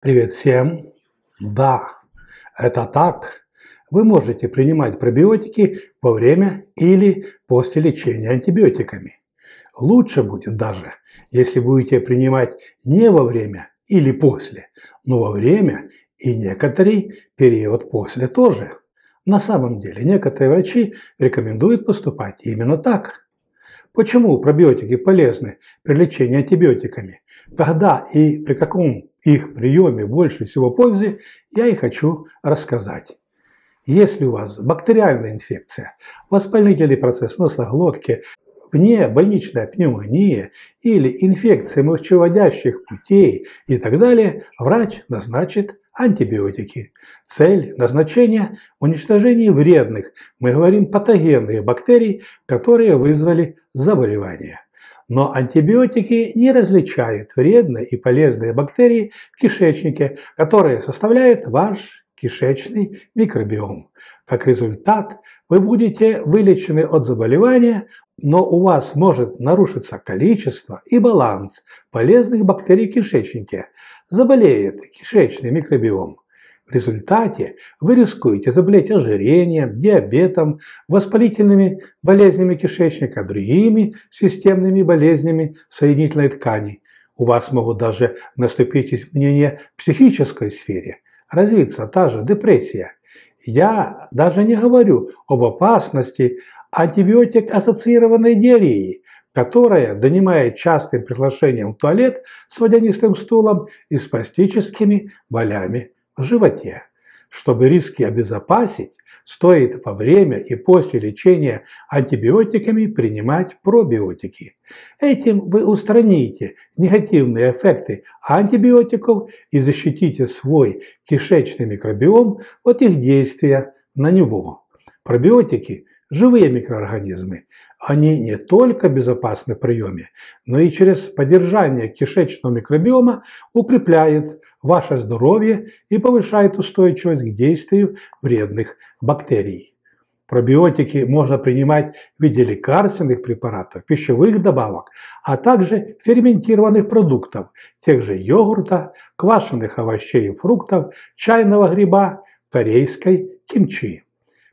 Привет всем! Да, это так. Вы можете принимать пробиотики во время или после лечения антибиотиками. Лучше будет даже, если будете принимать не во время или после, но во время и некоторый период после тоже. На самом деле некоторые врачи рекомендуют поступать именно так. Почему пробиотики полезны при лечении антибиотиками? Когда и при каком их приеме больше всего пользы, я и хочу рассказать. Если у вас бактериальная инфекция, воспалительный процесс носоглотки, вне больничная пневмония или инфекция мочеводящих путей и так далее, врач назначит антибиотики. Цель назначения – уничтожение вредных, мы говорим патогенных бактерий, которые вызвали заболевание. Но антибиотики не различают вредные и полезные бактерии в кишечнике, которые составляют ваш кишечный микробиом. Как результат, вы будете вылечены от заболевания, но у вас может нарушиться количество и баланс полезных бактерий в кишечнике. Заболеет кишечный микробиом. В результате вы рискуете заболеть ожирением, диабетом, воспалительными болезнями кишечника, другими системными болезнями соединительной ткани. У вас могут даже наступить изменения в психической сфере, развиться та же депрессия. Я даже не говорю об опасности антибиотик-ассоциированной диареи, которая донимает частым приглашением в туалет с водянистым стулом и спастическими болями в животе. Чтобы риски обезопасить, стоит во время и после лечения антибиотиками принимать пробиотики. Этим вы устраните негативные эффекты антибиотиков и защитите свой кишечный микробиом от их действия на него. Пробиотики живые микроорганизмы. Они не только безопасны в приеме, но и через поддержание кишечного микробиома укрепляют ваше здоровье и повышают устойчивость к действию вредных бактерий. Пробиотики можно принимать в виде лекарственных препаратов, пищевых добавок, а также ферментированных продуктов, тех же йогурта, квашеных овощей и фруктов, чайного гриба, корейской кимчи.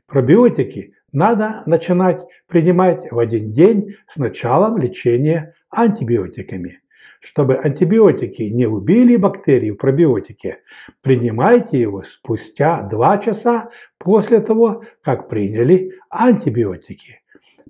Пробиотики надо начинать принимать в один день с началом лечения антибиотиками. Чтобы антибиотики не убили бактерии в пробиотике, принимайте его спустя 2 часа после того, как приняли антибиотики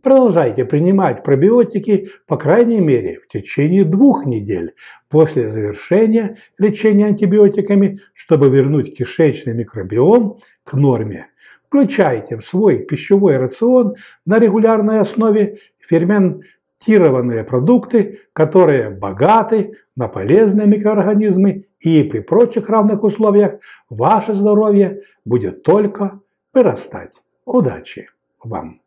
продолжайте принимать пробиотики, по крайней мере, в течение двух недель после завершения лечения антибиотиками, чтобы вернуть кишечный микробиом к норме. Включайте в свой пищевой рацион на регулярной основе ферментированные продукты, которые богаты на полезные микроорганизмы и при прочих равных условиях ваше здоровье будет только вырастать. Удачи вам!